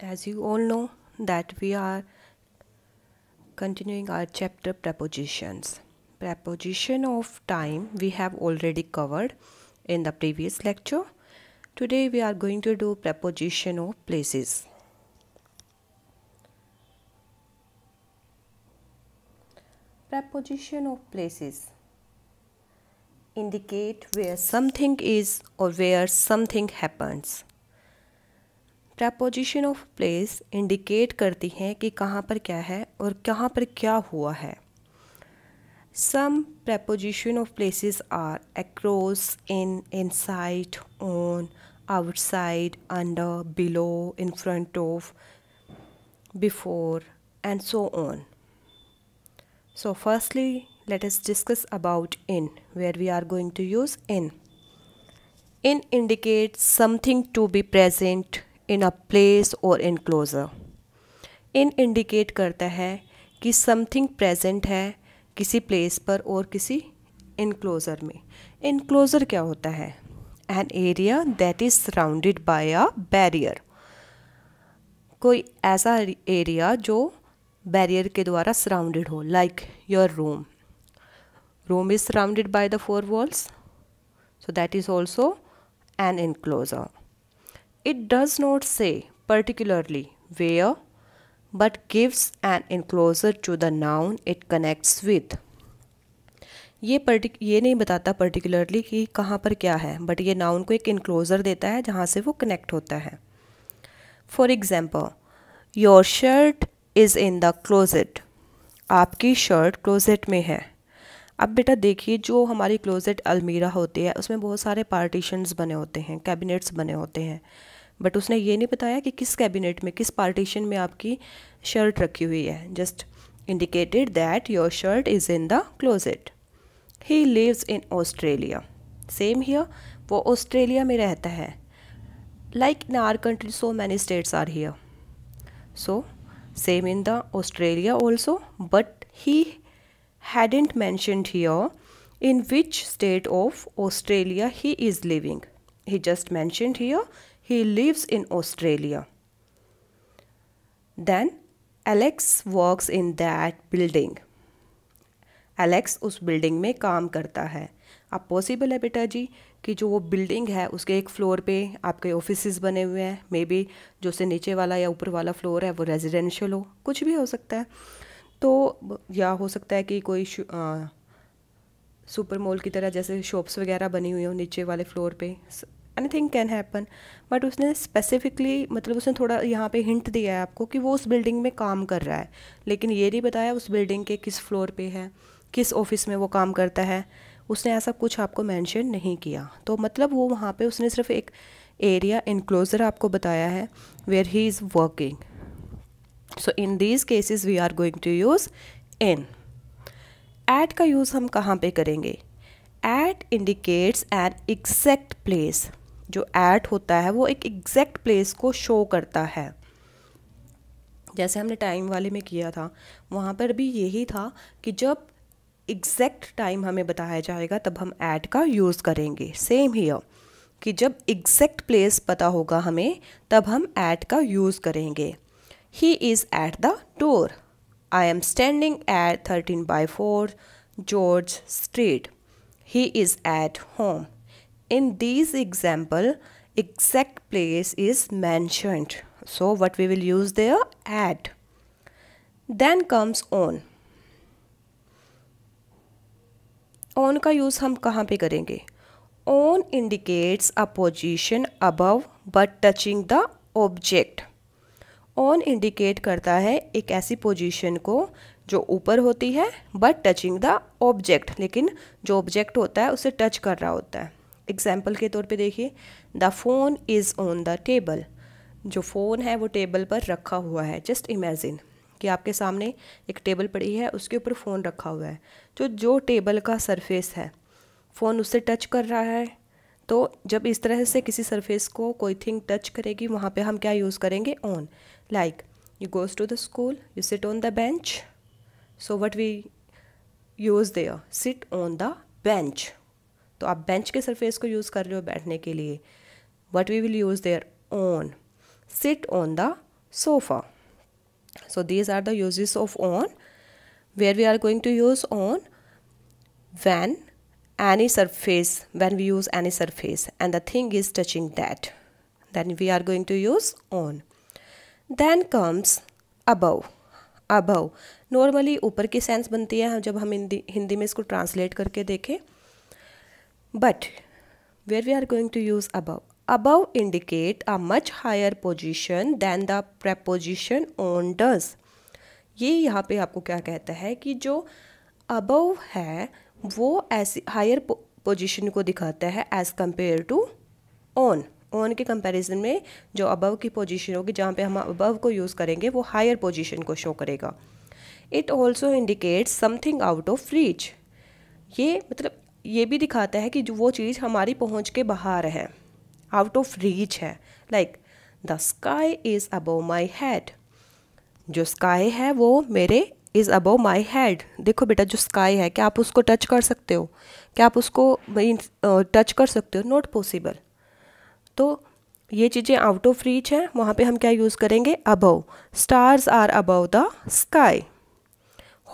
as you all know that we are continuing our chapter prepositions preposition of time we have already covered in the previous lecture today we are going to do preposition of places preposition of places indicate where something is or where something happens preposition of place indicate करती हैं कि कहाँ पर क्या है और कहाँ पर क्या हुआ है some preposition of places are across in inside on outside under below in front of before and so on so firstly let's discuss about in where we are going to use in in indicate something to be present in a place और enclosure in indicate करता है कि something present है किसी place पर और किसी enclosure में इनक्लोज़र क्या होता है an area that is surrounded by a barrier कोई ऐसा एरिया जो बैरियर के द्वारा सराउंडेड हो like your room room is surrounded by the four walls so that is also an enclosure It does not say particularly where but gives an enclosure to the noun it connects with. ये पर्टिक ये नहीं बताता particularly कि कहाँ पर क्या है but ये नाउन को एक इनक्लोज़र देता है जहाँ से वो कनेक्ट होता है for example your shirt is in the closet आपकी शर्ट क्लोज़ेट में है अब बेटा देखिए जो हमारी क्लोज़ेट अलमीरा होती है उसमें बहुत सारे पार्टीशंस बने होते हैं कैबिनेट्स बने होते हैं बट उसने ये नहीं बताया कि किस कैबिनेट में किस पार्टीशन में आपकी शर्ट रखी हुई है just that your shirt is in the closet he lives in Australia same here वो ऑस्ट्रेलिया में रहता है like in our country so many states are here so same in the Australia also but he hadn't mentioned here in which state of Australia he is living he just mentioned here He lives in Australia. Then Alex works in that building. Alex उस building में काम करता है अब possible है बेटा जी कि जो वो बिल्डिंग है उसके एक फ्लोर पे आपके ऑफिस बने हुए हैं मे बी जो से नीचे वाला या ऊपर वाला फ्लोर है वो रेजिडेंशियल हो कुछ भी हो सकता है तो या हो सकता है कि कोई सुपर मॉल की तरह जैसे शॉप्स वगैरह बनी हुई हो नीचे वाले फ्लोर पे anything can happen but उसने स्पेसिफिकली मतलब उसने थोड़ा यहाँ पे हिंट दिया है आपको कि वो उस बिल्डिंग में काम कर रहा है लेकिन ये नहीं बताया उस बिल्डिंग के किस फ्लोर पे है किस ऑफिस में वो काम करता है उसने ऐसा कुछ आपको मेंशन नहीं किया तो मतलब वो वहाँ पे उसने सिर्फ एक एरिया इनक्लोजर आपको बताया है where he is working so in these cases we are going to use in at का यूज़ हम कहाँ पे करेंगे at indicates an exact place जो ऐट होता है वो एक एग्जैक्ट प्लेस को शो करता है जैसे हमने टाइम वाले में किया था वहाँ पर भी यही था कि जब एग्जैक्ट टाइम हमें बताया जाएगा तब हम ऐड का यूज़ करेंगे सेम हियर कि जब एग्जैक्ट प्लेस पता होगा हमें तब हम ऐड का यूज़ करेंगे he is at the door I am standing at thirteen by four George street he is at home in these example exact place is mentioned so what we will use there at then comes on on ka use hum kahan pe karenge on indicates a position above but touching the object on indicate करता है एक ऐसी position को जो ऊपर होती है but touching the object लेकिन जो ऑब्जेक्ट होता है उसे टच कर रहा होता है एग्जाम्पल के तौर पे देखिए the phone is on the table जो फ़ोन है वो टेबल पर रखा हुआ है जस्ट इमेजिन कि आपके सामने एक टेबल पड़ी है उसके ऊपर फ़ोन रखा हुआ है तो जो टेबल का सरफेस है फ़ोन उससे टच कर रहा है तो जब इस तरह से किसी सरफेस को कोई थिंग टच करेगी वहाँ पे हम क्या यूज़ करेंगे on like you goes to the school you sit on the bench so what we use there sit on the bench तो आप बेंच के सरफेस को यूज़ कर रहे हो बैठने के लिए what we will use there on sit on the sofa so these are the use of on where we are going to use on when any surface when we use any surface and the thing is touching that then we are going to use on then comes above above normally ऊपर की sense बनती है जब हम हिंदी हिंदी में इसको translate करके देखें But where we are going to use above. Above indicate a much higher position than the preposition on does. ये यहाँ पे आपको क्या कहता है कि जो अबव है वो ऐसी हायर पोजिशन को दिखाता है as compare to on on के कंपैरिजन में जो अबव की पोजीशन होगी जहाँ पे हम अबव को यूज़ करेंगे वो हायर पोजीशन को शो करेगा it also indicates something out of reach ये मतलब ये भी दिखाता है कि जो वो चीज़ हमारी पहुंच के बाहर है आउट ऑफ रीच है like the sky is above my head जो स्काई है वो मेरे इज़ अबोव माई हैड देखो बेटा जो स्काई है क्या आप उसको टच कर सकते हो क्या आप उसको टच कर सकते हो नॉट पॉसिबल तो ये चीज़ें आउट ऑफ रीच हैं वहाँ पे हम क्या यूज़ करेंगे above stars are above the sky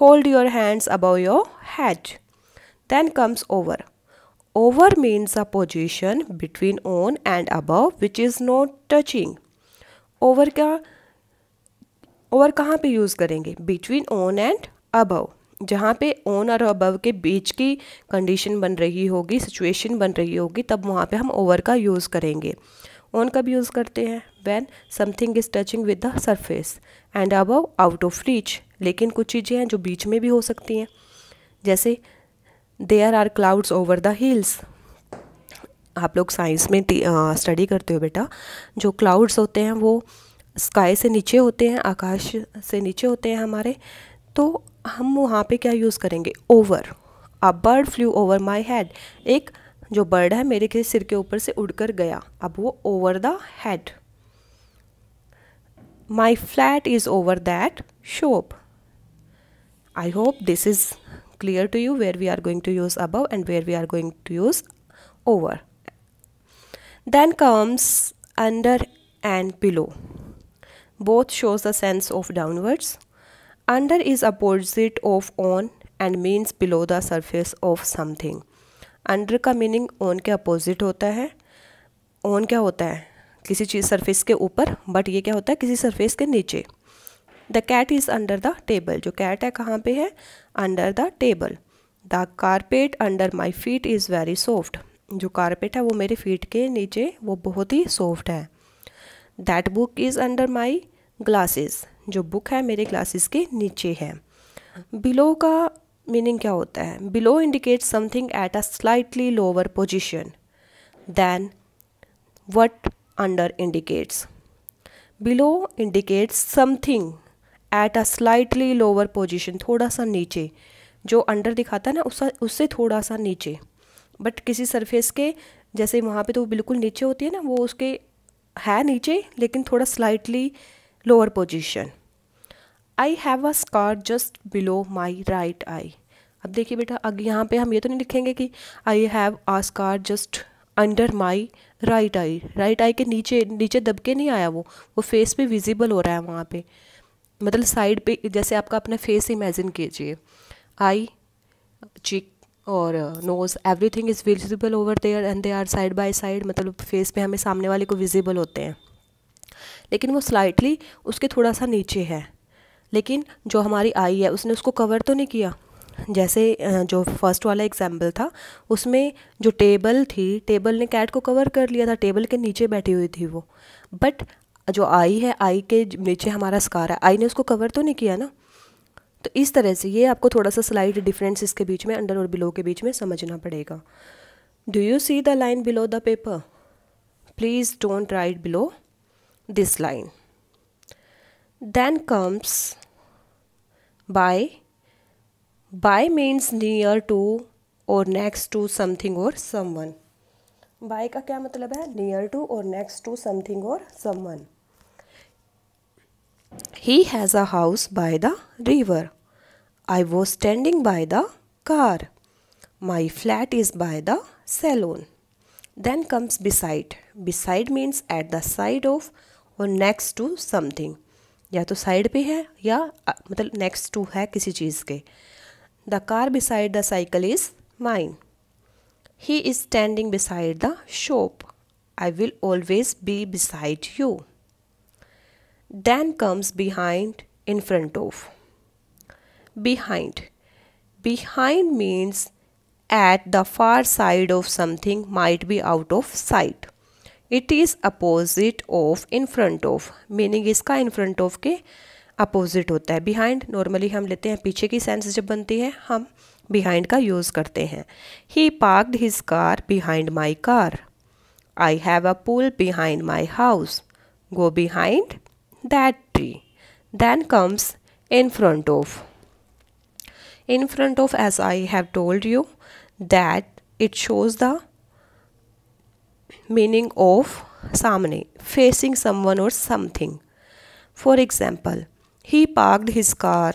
hold your hands above your head Then comes over. Over means a position between on and above which is not touching. Over ka over कहाँ pe use करेंगे between on and above जहाँ पे on और above के बीच की condition बन रही होगी सिचुएशन बन रही होगी तब वहाँ पे हम ओवर का यूज़ करेंगे ऑन कब यूज़ करते हैं when something is touching with the surface and above out of reach लेकिन कुछ चीज़ें हैं जो बीच में भी हो सकती हैं जैसे there are clouds over the hills आप लोग साइंस में स्टडी करते हो बेटा जो क्लाउड्स होते हैं वो स्काई से नीचे होते हैं आकाश से नीचे होते हैं हमारे तो हम वहाँ पे क्या यूज़ करेंगे over a bird flew over my head एक जो बर्ड है मेरे के सिर के ऊपर से उड़कर गया अब वो over the head my flat is over that shop I hope this is clear to you where we are going to use above and where we are going to use over then comes under and below both shows the sense of downwards under is opposite of on and means below the surface of something under ka meaning on ke opposite hota hai on kya hota hai किसी चीज़ surface के ऊपर but ये क्या होता है किसी surface के नीचे the cat is under the table जो कैट है कहाँ पे है under the table the carpet under my feet is very soft जो कारपेट है वो मेरे फीट के नीचे वो बहुत ही सॉफ्ट है that book is under my glasses जो बुक है मेरे ग्लासेस के नीचे है बिलो का मीनिंग क्या होता है below indicate something at a slightly lower position than what under indicates below indicates something at a slightly lower position थोड़ा सा नीचे जो अंडर दिखाता है ना उससे उससे थोड़ा सा नीचे बट किसी सरफेस के जैसे वहाँ पे तो वो बिल्कुल नीचे होती है ना वो उसके है नीचे लेकिन थोड़ा slightly lower position I have a scar just below my right eye अब देखिए बेटा अब यहाँ पे हम ये तो नहीं लिखेंगे कि I have a scar just under my right eye right eye के नीचे नीचे दबके नहीं आया वो वो फेस पे विजिबल हो रहा है वहाँ पे मतलब साइड पे जैसे आपका अपना फेस इमेजिन कीजिए आई चिक और nose everything is visible over there and they are side by side मतलब फेस पे हमें सामने वाले को विजिबल होते हैं लेकिन वो स्लाइटली उसके थोड़ा सा नीचे है लेकिन जो हमारी आई है उसने उसको कवर तो नहीं किया जैसे uh, जो फर्स्ट वाला एग्जाम्पल था उसमें जो टेबल थी टेबल ने कैट को कवर कर लिया था टेबल के नीचे बैठी हुई थी वो बट जो आई है आई के नीचे हमारा स्कार है आई ने उसको कवर तो नहीं किया ना तो इस तरह से ये आपको थोड़ा सा स्लाइड डिफरेंस इसके बीच में अंडर और बिलो के बीच में समझना पड़ेगा do you see the line below the paper please don't write below this line then comes by by means near to और नेक्स्ट टू समथिंग और समवन बाय का क्या मतलब है नियर टू और नेक्स्ट टू समथिंग और someone He has a house by the river. I was standing by the car. My flat is by the salon. Then comes beside. Beside means at the side of or next to something. या तो side पे है या मतलब next to है किसी चीज़ के the car beside the cycle is mine he is standing beside the shop I will always be beside you then comes behind in front of behind behind means at the far side of something might be out of sight it is opposite of in front of meaning iska in front of ke opposite होता है behind normally हम लेते हैं पीछे की sense जब बनती है हम बिहाइंड का यूज़ करते हैं he parked his car behind my car I have a pool behind my house go behind that tree then comes in front of in front of as i have told you that it shows the meaning of samne facing someone or something for example he parked his car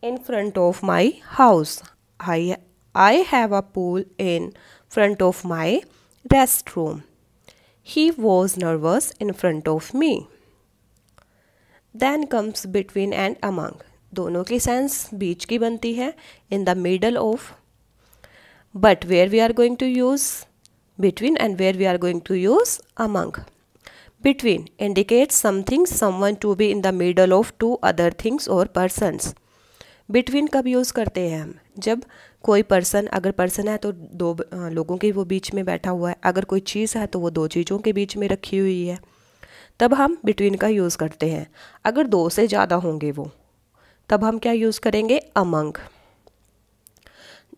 in front of my house i i have a pool in front of my restroom he was nervous in front of me. Then comes between and among. दोनों की sense बीच की बनती है in the middle of but where we are going to use between and where we are going to use among. Between indicates something someone to be in the middle of two other things or persons. Between कब use करते हैं हम जब कोई person अगर person है तो दो लोगों के वो बीच में बैठा हुआ है अगर कोई चीज़ है तो वो दो चीज़ों के बीच में रखी हुई है तब हम बिटवीन का यूज़ करते हैं अगर दो से ज़्यादा होंगे वो तब हम क्या यूज़ करेंगे अमंग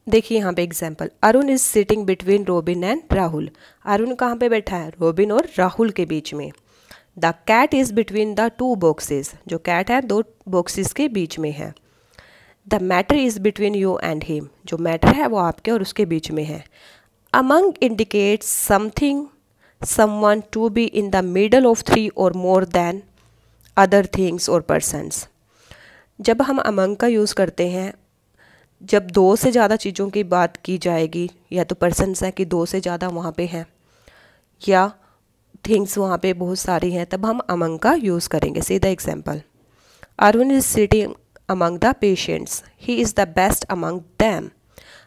देखिए यहाँ पे example Arun is sitting between Robin and Rahul Arun कहाँ पे बैठा है रोबिन और राहुल के बीच में the cat is between the two boxes जो कैट है दो बॉक्सेस के बीच में है the matter is between you and him जो मैटर है वो आपके और उसके बीच में है among indicates something someone to be in the middle of three और मोर देन अदर थिंग्स और पर्सनस जब हम अमंग का यूज़ करते हैं जब दो से ज़्यादा चीज़ों की बात की जाएगी या तो पर्सनस हैं कि दो से ज़्यादा वहाँ पे हैं या थिंग्स वहाँ पे बहुत सारी हैं तब हम अमंग का यूज़ करेंगे सीधा example Arun is sitting among the patients. He is the best among them.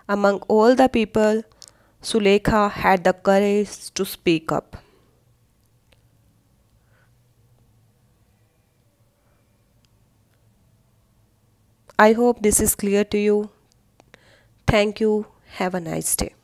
Among all the people, Sulekha had the courage to speak up. I hope this is clear to you. Thank you. Have a nice day.